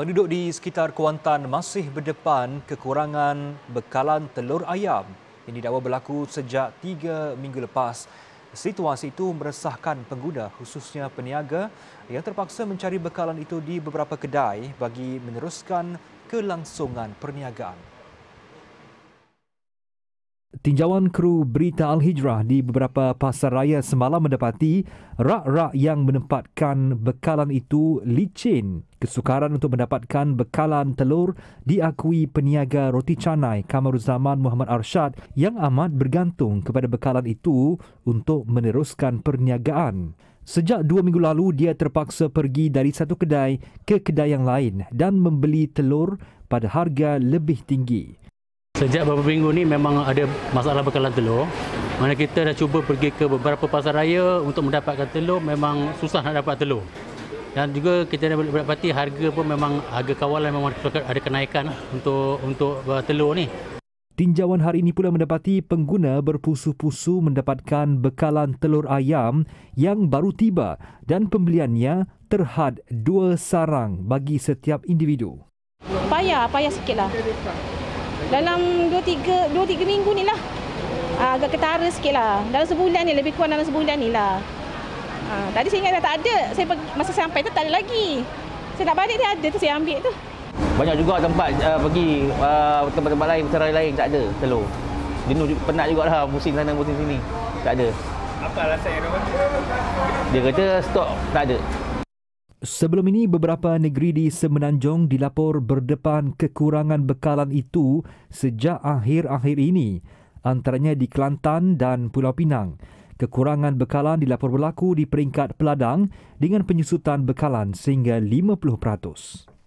Penduduk di sekitar Kuantan masih berdepan kekurangan bekalan telur ayam yang didakwa berlaku sejak tiga minggu lepas. Situasi itu meresahkan pengguna khususnya peniaga yang terpaksa mencari bekalan itu di beberapa kedai bagi meneruskan kelangsungan perniagaan tinjauan kru berita Al-Hijrah di beberapa pasar raya semalam mendapati rak-rak yang menempatkan bekalan itu licin. Kesukaran untuk mendapatkan bekalan telur diakui peniaga roti canai Kamaruzaman Muhammad Arshad yang amat bergantung kepada bekalan itu untuk meneruskan perniagaan. Sejak dua minggu lalu, dia terpaksa pergi dari satu kedai ke kedai yang lain dan membeli telur pada harga lebih tinggi. Sejak beberapa minggu ni memang ada masalah bekalan telur. Mana kita dah cuba pergi ke beberapa pasar raya untuk mendapatkan telur memang susah nak dapat telur. Dan juga kita dah dapati harga pun memang harga kawalan memang ada kenaikan untuk untuk uh, telur ni. Tinjauan hari ini pula mendapati pengguna berpusu-pusu mendapatkan bekalan telur ayam yang baru tiba dan pembeliannya terhad dua sarang bagi setiap individu. Payah, payah sikitlah dalam 2 3 2 minggu ni lah. Ah, agak ketara sikit lah. Dalam sebulan ni, lebih kurang dalam sebulan ni lah. Ah, tadi saya ingat dah tak ada. Saya pergi, masa sampai tu tak ada lagi. Saya nak balik dia ada tu saya ambil tu. Banyak juga tempat uh, pergi uh, tempat-tempat lain, serai lain tak ada telur. Jenuh penat lah musim sana musim sini. Tak ada. Apa alasan yang dia kata? Dia kata stok tak ada. Sebelum ini, beberapa negeri di Semenanjung dilapor berdepan kekurangan bekalan itu sejak akhir-akhir ini, antaranya di Kelantan dan Pulau Pinang. Kekurangan bekalan dilapor berlaku di peringkat peladang dengan penyusutan bekalan sehingga 50%.